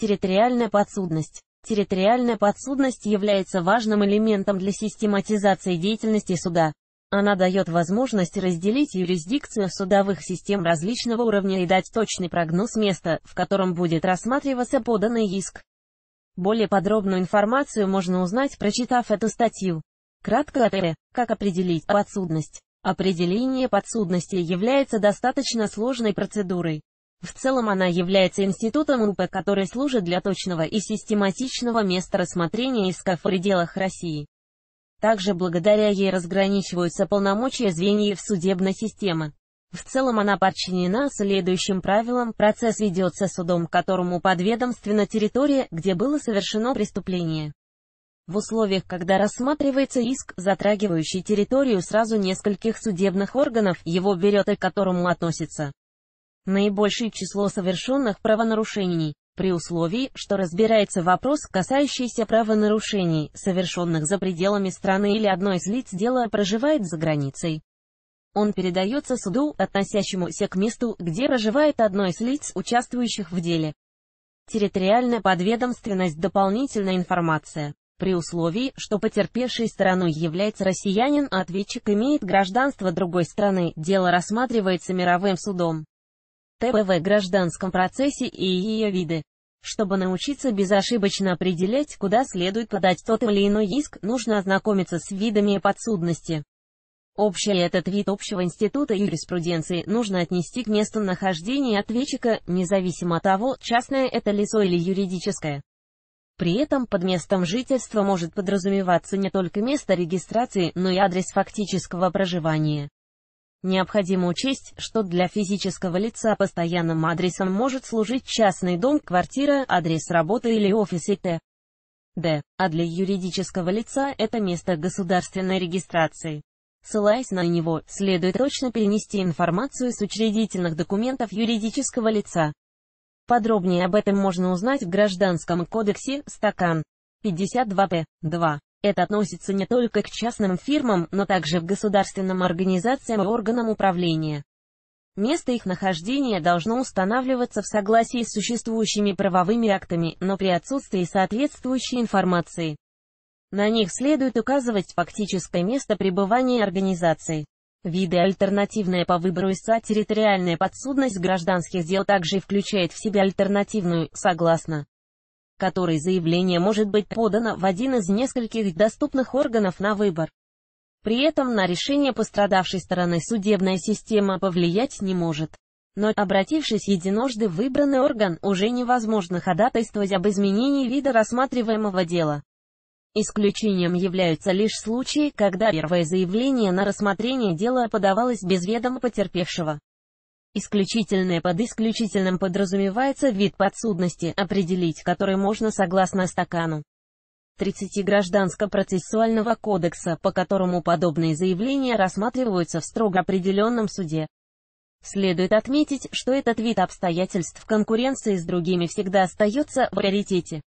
Территориальная подсудность. Территориальная подсудность является важным элементом для систематизации деятельности суда. Она дает возможность разделить юрисдикцию судовых систем различного уровня и дать точный прогноз места, в котором будет рассматриваться поданный иск. Более подробную информацию можно узнать, прочитав эту статью. Кратко о ТР. Как определить подсудность? Определение подсудности является достаточно сложной процедурой. В целом она является институтом УП, который служит для точного и систематичного места рассмотрения исков в пределах России. Также благодаря ей разграничиваются полномочия звеньев судебной системы. В целом она подчинена следующим правилам, процесс ведется судом, которому подведомственна территория, где было совершено преступление. В условиях, когда рассматривается иск, затрагивающий территорию сразу нескольких судебных органов, его берет и к которому относится наибольшее число совершенных правонарушений, при условии, что разбирается вопрос, касающийся правонарушений, совершенных за пределами страны или одной из лиц дела проживает за границей. Он передается суду, относящемуся к месту, где проживает одно из лиц, участвующих в деле. Территориальная подведомственность дополнительная информация при условии, что потерпевшей стороной является россиянин, а ответчик имеет гражданство другой страны, дело рассматривается мировым судом. ТПВ в гражданском процессе и ее виды. Чтобы научиться безошибочно определять, куда следует подать тот или иной иск, нужно ознакомиться с видами подсудности. Общий этот вид общего института юриспруденции нужно отнести к месту нахождения ответчика, независимо от того, частное это лицо или юридическое. При этом под местом жительства может подразумеваться не только место регистрации, но и адрес фактического проживания. Необходимо учесть, что для физического лица постоянным адресом может служить частный дом, квартира, адрес работы или офиса Т. Д. А для юридического лица это место государственной регистрации. Ссылаясь на него, следует точно перенести информацию с учредительных документов юридического лица. Подробнее об этом можно узнать в Гражданском кодексе, стакан 52п. 2. Это относится не только к частным фирмам, но также к государственным организациям и органам управления. Место их нахождения должно устанавливаться в согласии с существующими правовыми актами, но при отсутствии соответствующей информации. На них следует указывать фактическое место пребывания организации. Виды альтернативная по выбору ИСА территориальная подсудность гражданских дел также включает в себя альтернативную, согласно которой заявление может быть подано в один из нескольких доступных органов на выбор. При этом на решение пострадавшей стороны судебная система повлиять не может. Но, обратившись единожды в выбранный орган, уже невозможно ходатайствовать об изменении вида рассматриваемого дела. Исключением являются лишь случаи, когда первое заявление на рассмотрение дела подавалось без ведома потерпевшего. Исключительное под исключительным подразумевается вид подсудности, определить который можно согласно стакану. 30 Гражданско-процессуального кодекса, по которому подобные заявления рассматриваются в строго определенном суде. Следует отметить, что этот вид обстоятельств в конкуренции с другими всегда остается в приоритете.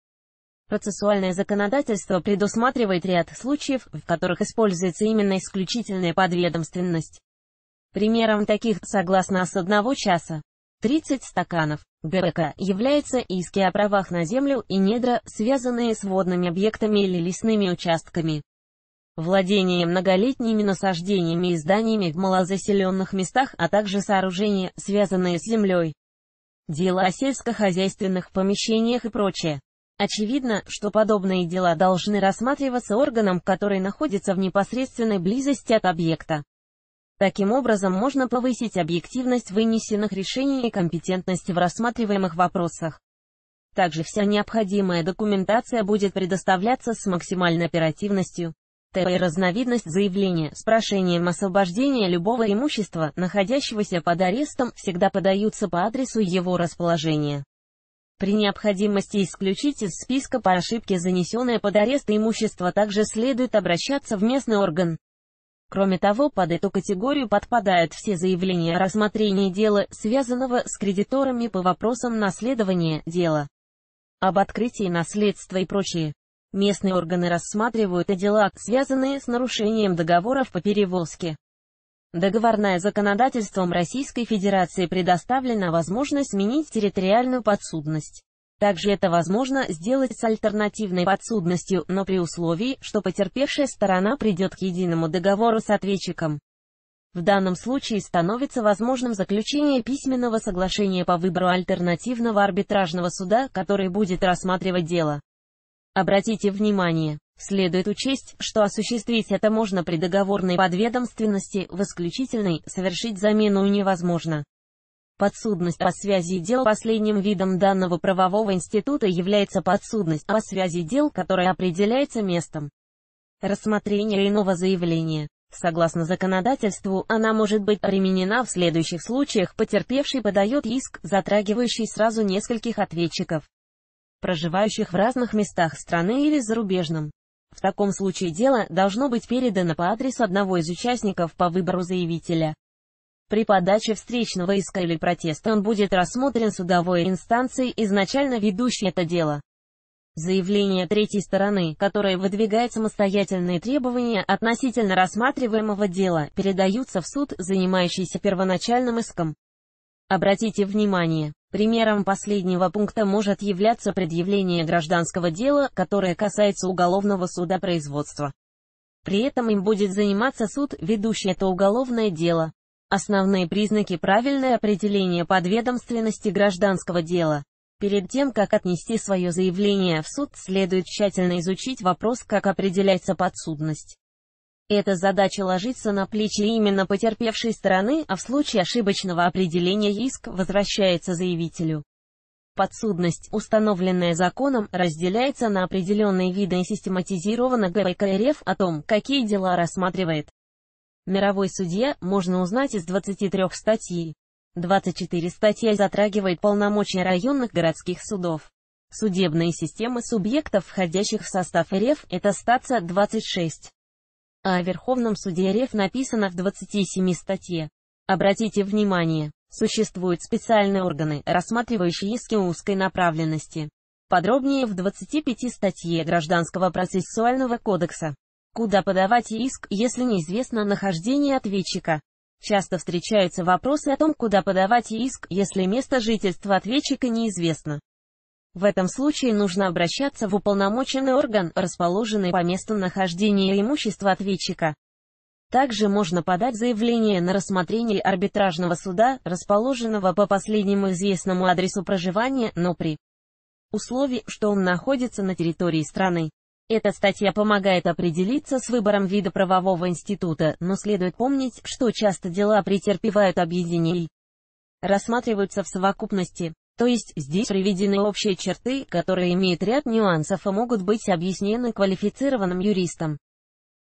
Процессуальное законодательство предусматривает ряд случаев, в которых используется именно исключительная подведомственность. Примером таких, согласно с одного часа, 30 стаканов ГРК является иски о правах на землю и недра, связанные с водными объектами или лесными участками. Владение многолетними насаждениями и зданиями в малозаселенных местах, а также сооружения, связанные с землей. Дела о сельскохозяйственных помещениях и прочее. Очевидно, что подобные дела должны рассматриваться органом, который находится в непосредственной близости от объекта. Таким образом можно повысить объективность вынесенных решений и компетентность в рассматриваемых вопросах. Также вся необходимая документация будет предоставляться с максимальной оперативностью. Т.П. разновидность заявления с прошением освобождения любого имущества, находящегося под арестом, всегда подаются по адресу его расположения. При необходимости исключить из списка по ошибке занесенное под арест имущество также следует обращаться в местный орган. Кроме того, под эту категорию подпадают все заявления о рассмотрении дела, связанного с кредиторами по вопросам наследования дела, об открытии наследства и прочее. Местные органы рассматривают и дела, связанные с нарушением договоров по перевозке. Договорное законодательством Российской Федерации предоставлена возможность сменить территориальную подсудность. Также это возможно сделать с альтернативной подсудностью, но при условии, что потерпевшая сторона придет к единому договору с ответчиком. В данном случае становится возможным заключение письменного соглашения по выбору альтернативного арбитражного суда, который будет рассматривать дело. Обратите внимание, следует учесть, что осуществить это можно при договорной подведомственности, в исключительной, совершить замену невозможно. Подсудность по связи дел последним видом данного правового института является подсудность по связи дел, которая определяется местом рассмотрения иного заявления. Согласно законодательству, она может быть применена в следующих случаях. Потерпевший подает иск, затрагивающий сразу нескольких ответчиков, проживающих в разных местах страны или зарубежном. В таком случае дело должно быть передано по адресу одного из участников по выбору заявителя. При подаче встречного иска или протеста он будет рассмотрен судовой инстанцией, изначально ведущей это дело. Заявление третьей стороны, которое выдвигает самостоятельные требования относительно рассматриваемого дела, передаются в суд, занимающийся первоначальным иском. Обратите внимание, примером последнего пункта может являться предъявление гражданского дела, которое касается уголовного суда производства. При этом им будет заниматься суд, ведущий это уголовное дело. Основные признаки правильное определение подведомственности гражданского дела. Перед тем, как отнести свое заявление в суд, следует тщательно изучить вопрос, как определяется подсудность. Эта задача ложится на плечи именно потерпевшей стороны, а в случае ошибочного определения иск возвращается заявителю. Подсудность, установленная законом, разделяется на определенные виды и систематизирована ГПК РФ о том, какие дела рассматривает. Мировой судья можно узнать из 23 статей. 24 статья затрагивает полномочия районных городских судов. Судебные системы субъектов, входящих в состав РФ, это стация 26. А о Верховном суде РФ написано в 27 статье. Обратите внимание, существуют специальные органы, рассматривающие иски узкой направленности. Подробнее в 25 статье Гражданского процессуального кодекса. Куда подавать иск, если неизвестно нахождение ответчика? Часто встречаются вопросы о том, куда подавать иск, если место жительства ответчика неизвестно. В этом случае нужно обращаться в уполномоченный орган, расположенный по месту нахождения имущества ответчика. Также можно подать заявление на рассмотрение арбитражного суда, расположенного по последнему известному адресу проживания, но при условии, что он находится на территории страны. Эта статья помогает определиться с выбором вида правового института, но следует помнить, что часто дела претерпевают объединений. Рассматриваются в совокупности, то есть здесь приведены общие черты, которые имеют ряд нюансов и могут быть объяснены квалифицированным юристом.